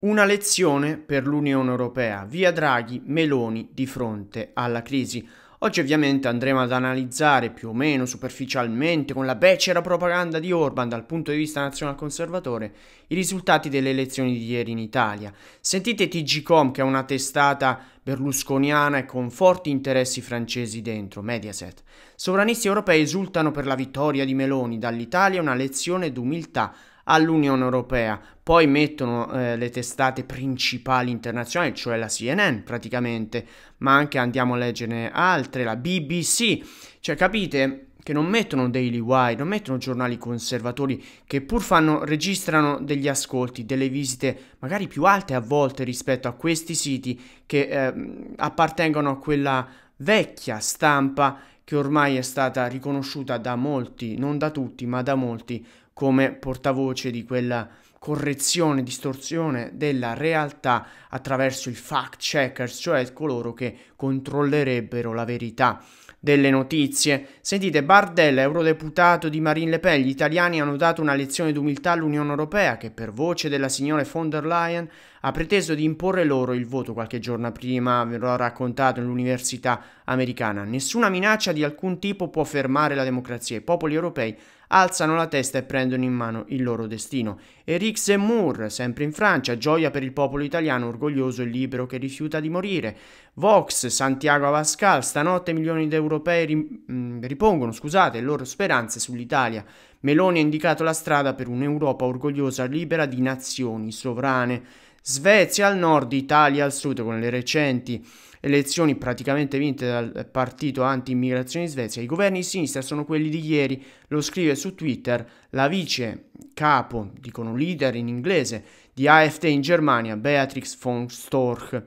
Una lezione per l'Unione Europea, via Draghi, Meloni di fronte alla crisi. Oggi ovviamente andremo ad analizzare più o meno superficialmente con la becera propaganda di Orban dal punto di vista nazionale conservatore i risultati delle elezioni di ieri in Italia. Sentite TGcom che è una testata berlusconiana e con forti interessi francesi dentro, Mediaset. Sovranisti europei esultano per la vittoria di Meloni, dall'Italia una lezione d'umiltà all'Unione Europea. Poi mettono eh, le testate principali internazionali, cioè la CNN praticamente, ma anche andiamo a leggerne altre, la BBC. Cioè capite che non mettono Daily Wire, non mettono giornali conservatori che pur fanno, registrano degli ascolti, delle visite magari più alte a volte rispetto a questi siti che eh, appartengono a quella vecchia stampa che ormai è stata riconosciuta da molti, non da tutti, ma da molti come portavoce di quella correzione, distorsione della realtà attraverso i fact checkers, cioè coloro che controllerebbero la verità delle notizie. Sentite, Bardella, eurodeputato di Marine Le Pen, gli italiani hanno dato una lezione d'umiltà all'Unione Europea che per voce della signora von der Leyen ha preteso di imporre loro il voto qualche giorno prima, ve l'ho raccontato, nell'università americana. Nessuna minaccia di alcun tipo può fermare la democrazia. I popoli europei alzano la testa e prendono in mano il loro destino. Eric Zemmour, sempre in Francia, gioia per il popolo italiano orgoglioso e libero che rifiuta di morire. Vox, Santiago Abascal, stanotte milioni di europei ri mm, ripongono scusate, le loro speranze sull'Italia. Meloni ha indicato la strada per un'Europa orgogliosa, libera di nazioni sovrane. Svezia al nord, Italia al sud con le recenti elezioni praticamente vinte dal partito anti-immigrazione in Svezia, i governi di sinistra sono quelli di ieri, lo scrive su Twitter la vice capo, dicono leader in inglese, di AFD in Germania, Beatrix von Storch.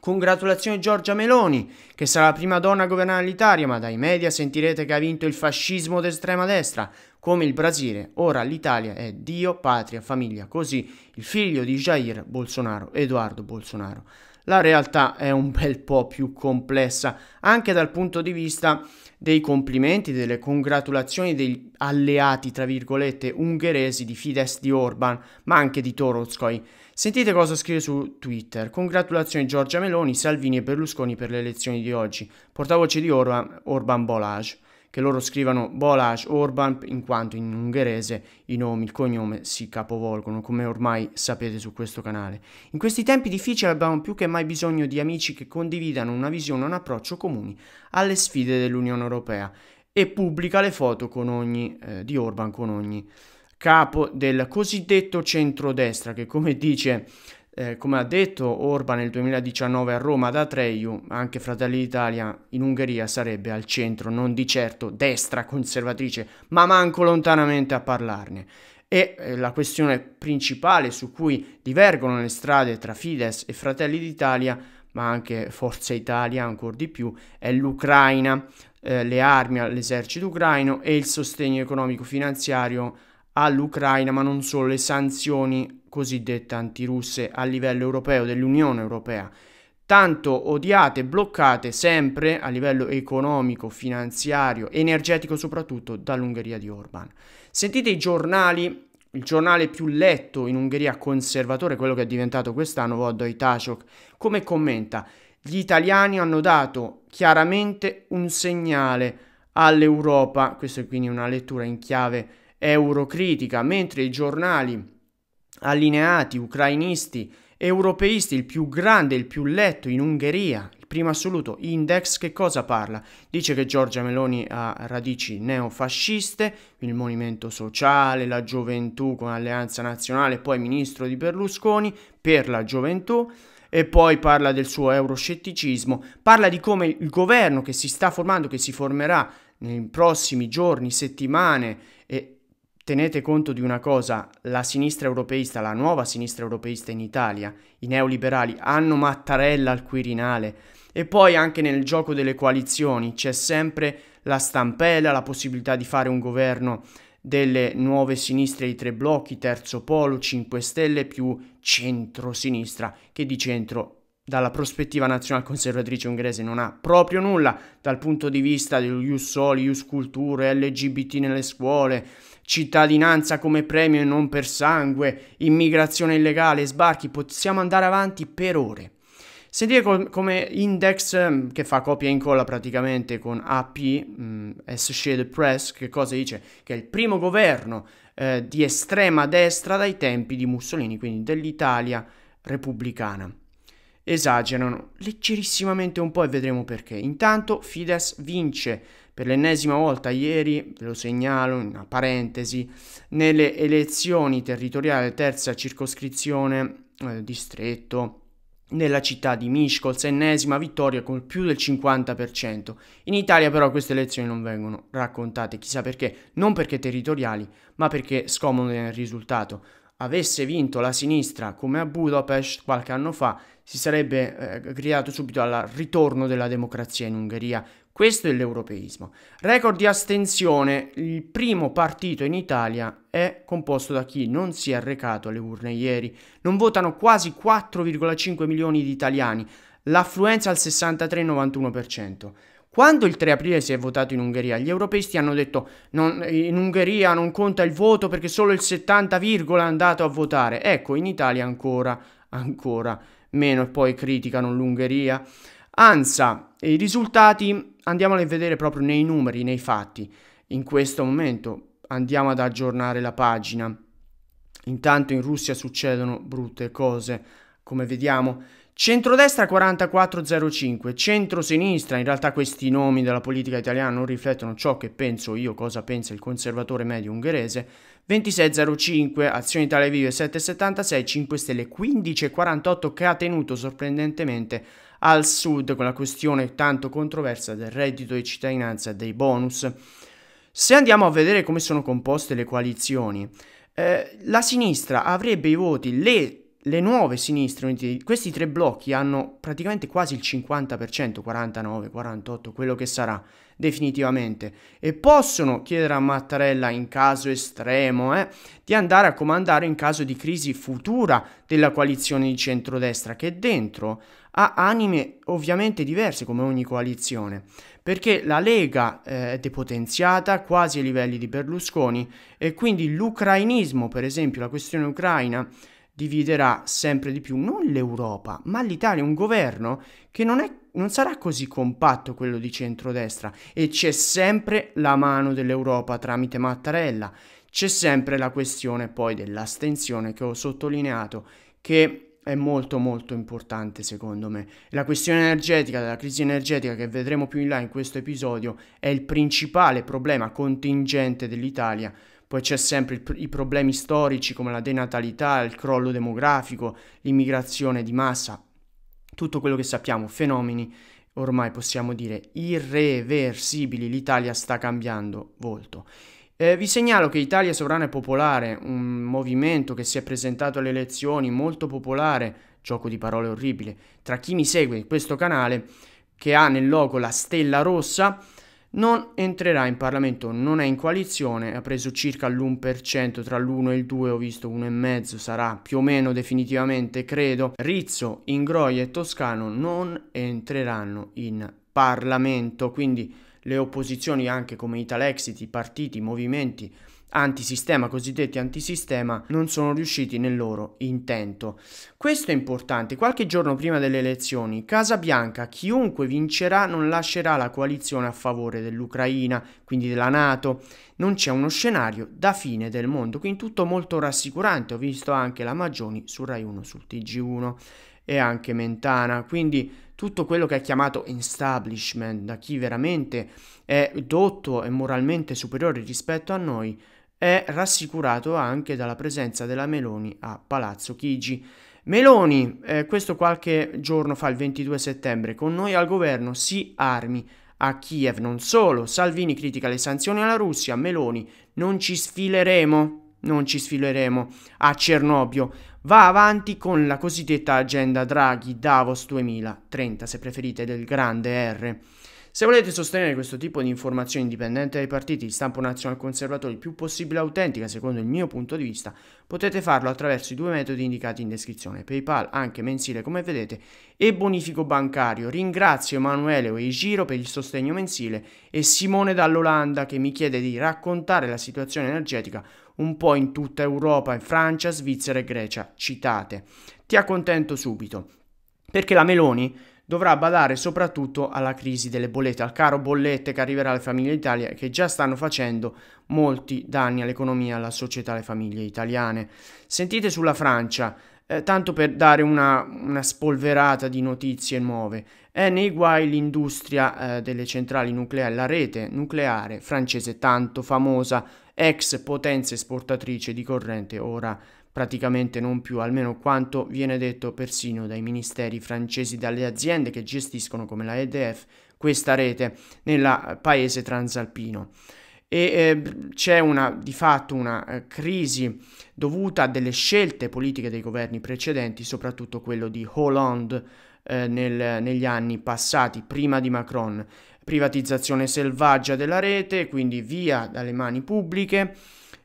Congratulazioni Giorgia Meloni, che sarà la prima donna a governare l'Italia, ma dai media sentirete che ha vinto il fascismo d'estrema destra, come il Brasile. Ora l'Italia è Dio, patria, famiglia. Così il figlio di Jair Bolsonaro, Edoardo Bolsonaro la realtà è un bel po' più complessa, anche dal punto di vista dei complimenti, delle congratulazioni degli alleati, tra virgolette, ungheresi di Fidesz di Orban, ma anche di Torozkoi. Sentite cosa scrive su Twitter. Congratulazioni Giorgia Meloni, Salvini e Berlusconi per le elezioni di oggi. Portavoce di Orban, Orban Bolage che loro scrivano Bolas Orban in quanto in ungherese i nomi, il cognome si capovolgono come ormai sapete su questo canale. In questi tempi difficili abbiamo più che mai bisogno di amici che condividano una visione, un approccio comuni alle sfide dell'Unione Europea e pubblica le foto ogni, eh, di Orban con ogni capo del cosiddetto centrodestra che come dice eh, come ha detto Orban nel 2019 a Roma da Atreiu, anche Fratelli d'Italia in Ungheria sarebbe al centro, non di certo destra conservatrice, ma manco lontanamente a parlarne. E eh, la questione principale su cui divergono le strade tra Fidesz e Fratelli d'Italia, ma anche Forza Italia ancora di più, è l'Ucraina, eh, le armi all'esercito ucraino e il sostegno economico-finanziario all'Ucraina, ma non solo, le sanzioni cosiddette antirusse a livello europeo, dell'Unione Europea, tanto odiate bloccate sempre a livello economico, finanziario, energetico soprattutto dall'Ungheria di Orban. Sentite i giornali, il giornale più letto in Ungheria conservatore, quello che è diventato quest'anno, Voddoi Tasok, come commenta gli italiani hanno dato chiaramente un segnale all'Europa, questa è quindi una lettura in chiave eurocritica, mentre i giornali allineati, ucrainisti, europeisti, il più grande, il più letto in Ungheria, il primo assoluto index, che cosa parla? Dice che Giorgia Meloni ha radici neofasciste, il movimento sociale, la gioventù con alleanza nazionale, poi ministro di Berlusconi per la gioventù, e poi parla del suo euroscetticismo, parla di come il governo che si sta formando, che si formerà nei prossimi giorni, settimane e tenete conto di una cosa, la sinistra europeista, la nuova sinistra europeista in Italia, i neoliberali hanno Mattarella al Quirinale e poi anche nel gioco delle coalizioni c'è sempre la stampella, la possibilità di fare un governo delle nuove sinistre di tre blocchi, terzo polo, 5 stelle più centrosinistra, che di centro dalla prospettiva nazionale conservatrice ungherese non ha proprio nulla dal punto di vista degli Ius Soli, Ius Culture, LGBT nelle scuole, cittadinanza come premio e non per sangue, immigrazione illegale, sbarchi, possiamo andare avanti per ore. Sedie com come index mm, che fa copia e incolla praticamente con AP, mm, S-Shade Press, che cosa dice? Che è il primo governo eh, di estrema destra dai tempi di Mussolini, quindi dell'Italia repubblicana esagerano leggerissimamente un po' e vedremo perché. Intanto Fidesz vince per l'ennesima volta ieri, ve lo segnalo in una parentesi, nelle elezioni territoriali terza circoscrizione eh, distretto nella città di Miskolc, ennesima vittoria con più del 50%. In Italia però queste elezioni non vengono raccontate, chissà perché, non perché territoriali, ma perché scomode nel risultato. Avesse vinto la sinistra come a Budapest qualche anno fa, si sarebbe eh, gridato subito al ritorno della democrazia in Ungheria. Questo è l'europeismo. Record di astensione, il primo partito in Italia è composto da chi non si è recato alle urne ieri. Non votano quasi 4,5 milioni di italiani, l'affluenza al 63,91%. Quando il 3 aprile si è votato in Ungheria, gli europeisti hanno detto non, in Ungheria non conta il voto perché solo il 70, è andato a votare. Ecco, in Italia ancora, ancora meno e poi criticano l'Ungheria. Anza, i risultati andiamoli a vedere proprio nei numeri, nei fatti. In questo momento andiamo ad aggiornare la pagina. Intanto in Russia succedono brutte cose, come vediamo. Centrodestra 4405, centrosinistra, in realtà questi nomi della politica italiana non riflettono ciò che penso io, cosa pensa il conservatore medio ungherese. 26,05 azioni Italia Vive 7,76 5 stelle 15,48 che ha tenuto sorprendentemente al sud con la questione tanto controversa del reddito di cittadinanza e dei bonus. Se andiamo a vedere come sono composte le coalizioni, eh, la sinistra avrebbe i voti, le le nuove sinistre unite, questi tre blocchi hanno praticamente quasi il 50%, 49, 48, quello che sarà definitivamente, e possono chiedere a Mattarella in caso estremo eh, di andare a comandare in caso di crisi futura della coalizione di centrodestra che dentro ha anime ovviamente diverse come ogni coalizione, perché la Lega eh, è depotenziata quasi ai livelli di Berlusconi e quindi l'ucrainismo, per esempio la questione ucraina, dividerà sempre di più non l'Europa, ma l'Italia, un governo che non, è, non sarà così compatto quello di centrodestra e c'è sempre la mano dell'Europa tramite Mattarella. C'è sempre la questione poi dell'astensione che ho sottolineato che è molto molto importante secondo me. La questione energetica, della crisi energetica che vedremo più in là in questo episodio è il principale problema contingente dell'Italia poi c'è sempre il, i problemi storici come la denatalità, il crollo demografico, l'immigrazione di massa, tutto quello che sappiamo, fenomeni ormai possiamo dire irreversibili, l'Italia sta cambiando volto. Eh, vi segnalo che Italia Sovrana e Popolare, un movimento che si è presentato alle elezioni molto popolare, gioco di parole orribile, tra chi mi segue in questo canale, che ha nel logo la stella rossa, non entrerà in Parlamento, non è in coalizione, ha preso circa l'1%, tra l'1 e il 2 ho visto 1,5 sarà più o meno definitivamente credo. Rizzo, Ingroia e Toscano non entreranno in Parlamento, quindi le opposizioni anche come Italexit, i partiti, i movimenti antisistema, cosiddetti antisistema, non sono riusciti nel loro intento. Questo è importante. Qualche giorno prima delle elezioni, Casa Bianca, chiunque vincerà, non lascerà la coalizione a favore dell'Ucraina, quindi della Nato. Non c'è uno scenario da fine del mondo, quindi tutto molto rassicurante. Ho visto anche la Magioni su Rai 1, sul TG1 e anche Mentana, quindi tutto quello che è chiamato establishment, da chi veramente è dotto e moralmente superiore rispetto a noi, è rassicurato anche dalla presenza della Meloni a Palazzo Chigi. Meloni, eh, questo qualche giorno fa, il 22 settembre, con noi al governo si armi a Kiev, non solo. Salvini critica le sanzioni alla Russia, Meloni, non ci sfileremo, non ci sfileremo a Cernobio. Va avanti con la cosiddetta agenda Draghi Davos 2030, se preferite, del grande R. Se volete sostenere questo tipo di informazione indipendente dai partiti di stampo nazionale nazionalconservatore il più possibile autentica secondo il mio punto di vista, potete farlo attraverso i due metodi indicati in descrizione, PayPal anche mensile come vedete e bonifico bancario. Ringrazio Emanuele Oegiro per il sostegno mensile e Simone dall'Olanda che mi chiede di raccontare la situazione energetica un po' in tutta Europa, in Francia, Svizzera e Grecia, citate. Ti accontento subito, perché la Meloni dovrà badare soprattutto alla crisi delle bollette, al caro bollette che arriverà alle famiglie italiane che già stanno facendo molti danni all'economia, alla società, alle famiglie italiane. Sentite sulla Francia, eh, tanto per dare una, una, spolverata di notizie nuove, è nei guai l'industria eh, delle centrali nucleari, la rete nucleare francese tanto famosa, ex potenza esportatrice di corrente, ora praticamente non più, almeno quanto viene detto persino dai ministeri francesi, dalle aziende che gestiscono come la EDF questa rete nel eh, paese transalpino. E eh, c'è una, di fatto una eh, crisi dovuta a delle scelte politiche dei governi precedenti, soprattutto quello di Hollande eh, nel, negli anni passati, prima di Macron. Privatizzazione selvaggia della rete, quindi via dalle mani pubbliche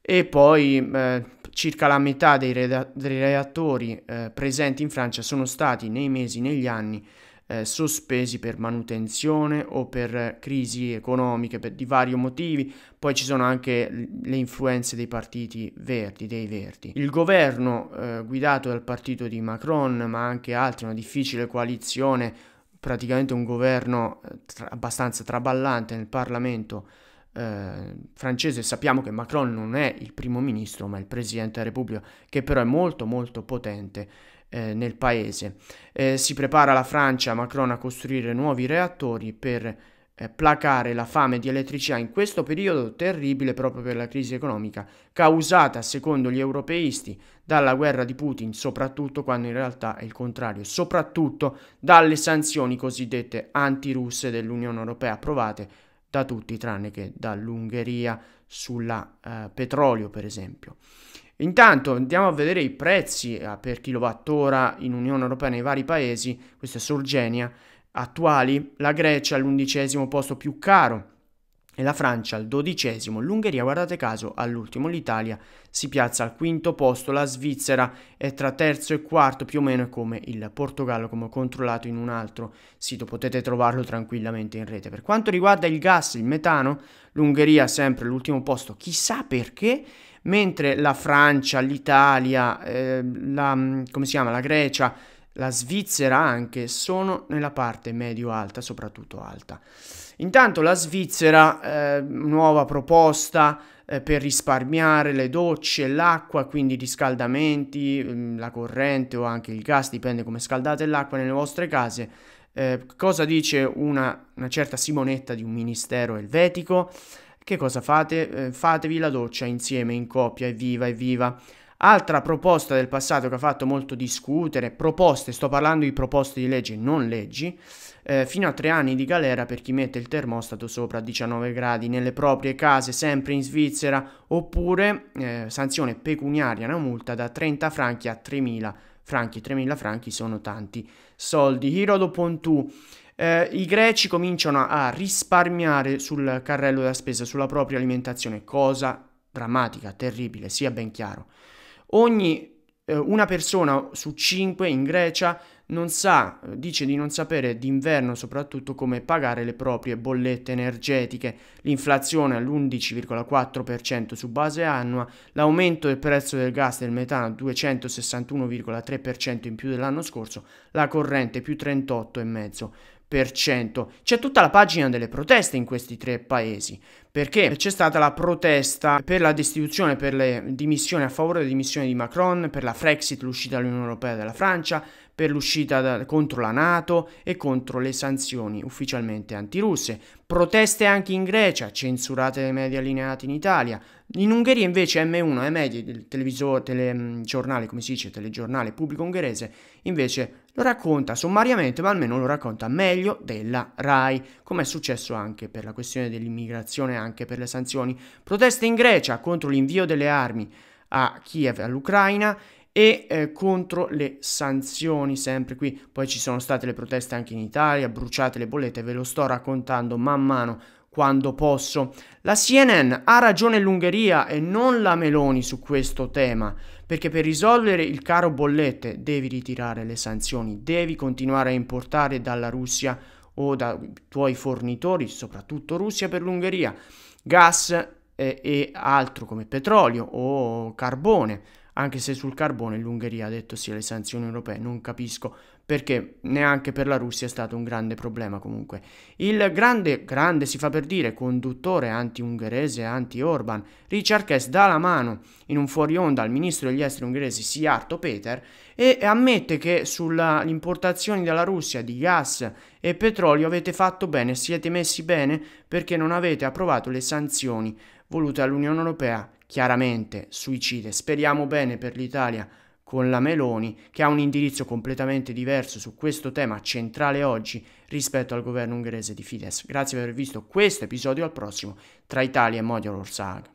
e poi eh, circa la metà dei, reattori eh, presenti in Francia sono stati nei mesi, negli anni, eh, sospesi per manutenzione o per crisi economiche, per di vari motivi. Poi ci sono anche le influenze dei partiti verdi, dei verdi. Il governo eh, guidato dal partito di Macron, ma anche altri, una difficile coalizione, praticamente un governo eh, tra abbastanza traballante nel Parlamento eh, francese sappiamo che Macron non è il primo ministro ma il presidente della Repubblica che però è molto molto potente eh, nel paese. Eh, si prepara la Francia, Macron a costruire nuovi reattori per eh, placare la fame di elettricità in questo periodo terribile proprio per la crisi economica causata, secondo gli europeisti, dalla guerra di Putin, soprattutto quando in realtà è il contrario, soprattutto dalle sanzioni cosiddette antirusse dell'Unione Europea approvate da tutti tranne che dall'Ungheria sulla eh, petrolio per esempio. Intanto andiamo a vedere i prezzi eh, per kilowattora in Unione Europea nei vari paesi, questa è Sorgenia, attuali, la Grecia è l'undicesimo posto più caro, e la Francia al dodicesimo, l'Ungheria guardate caso all'ultimo, l'Italia si piazza al quinto posto, la Svizzera è tra terzo e quarto più o meno come il Portogallo come ho controllato in un altro sito, potete trovarlo tranquillamente in rete. Per quanto riguarda il gas, il metano, l'Ungheria sempre all'ultimo posto, chissà perché, mentre la Francia, l'Italia, eh, la, mm, come si chiama, la Grecia, la Svizzera anche sono nella parte medio-alta, soprattutto alta. Intanto la Svizzera, eh, nuova proposta eh, per risparmiare le docce, l'acqua, quindi riscaldamenti, mm, la corrente o anche il gas, dipende come scaldate l'acqua nelle vostre case. Eh, cosa dice una, una certa Simonetta di un ministero elvetico? Che cosa fate? Eh, fatevi la doccia insieme, in coppia, evviva, evviva. Altra proposta del passato che ha fatto molto discutere, proposte, sto parlando di proposte di legge, non leggi, eh, fino a tre anni di galera per chi mette il termostato sopra 19 gradi nelle proprie case, sempre in Svizzera, oppure eh, sanzione pecuniaria, una multa da 30 franchi a 3.000 franchi. 3.000 franchi sono tanti soldi. Hirodo Pontu, Eh, I greci cominciano a risparmiare sul carrello della spesa, sulla propria alimentazione, cosa drammatica, terribile, sia ben chiaro. Ogni eh, una persona su cinque in Grecia non sa, eh, dice di non sapere d'inverno soprattutto come pagare le proprie bollette energetiche, l'inflazione all'11,4% su base annua, l'aumento del prezzo del gas e del metano al 261,3% in più dell'anno scorso, la corrente più 38,5%. C'è tutta la pagina delle proteste in questi tre paesi, perché c'è stata la protesta per la destituzione, per le dimissioni a favore delle dimissioni di Macron, per la Frexit, l'uscita dall'Unione Europea della Francia, per l'uscita da, contro la Nato e contro le sanzioni ufficialmente antirusse. Proteste anche in Grecia, censurate dai media allineati in Italia. In Ungheria invece M1 e media, il televisore, telegiornale, mm, come si dice, telegiornale pubblico ungherese, invece lo racconta sommariamente, ma almeno lo racconta meglio della RAI, come è successo anche per la questione dell'immigrazione, anche per le sanzioni. Proteste in Grecia contro l'invio delle armi a Kiev all'Ucraina e eh, contro le sanzioni sempre qui poi ci sono state le proteste anche in Italia bruciate le bollette ve lo sto raccontando man mano quando posso. La CNN ha ragione l'Ungheria e non la Meloni su questo tema, perché per risolvere il caro bollette devi ritirare le sanzioni, devi continuare a importare dalla Russia o dai tuoi fornitori, soprattutto Russia per l'Ungheria, gas e, eh, e altro come petrolio o carbone anche se sul carbone l'Ungheria ha detto sì alle sanzioni europee, non capisco perché neanche per la Russia è stato un grande problema comunque. Il grande, grande si fa per dire, conduttore anti-ungherese, anti-Orban, Richard Kess dà la mano in un fuori onda al ministro degli esteri ungheresi Siarto Peter e ammette che sulle importazioni dalla Russia di gas e petrolio avete fatto bene, siete messi bene perché non avete approvato le sanzioni volute all'Unione Europea, chiaramente suicide. Speriamo bene per l'Italia con la Meloni, che ha un indirizzo completamente diverso su questo tema centrale oggi rispetto al governo ungherese di Fidesz. Grazie per aver visto questo episodio, al prossimo tra Italia e Modior Orsaga.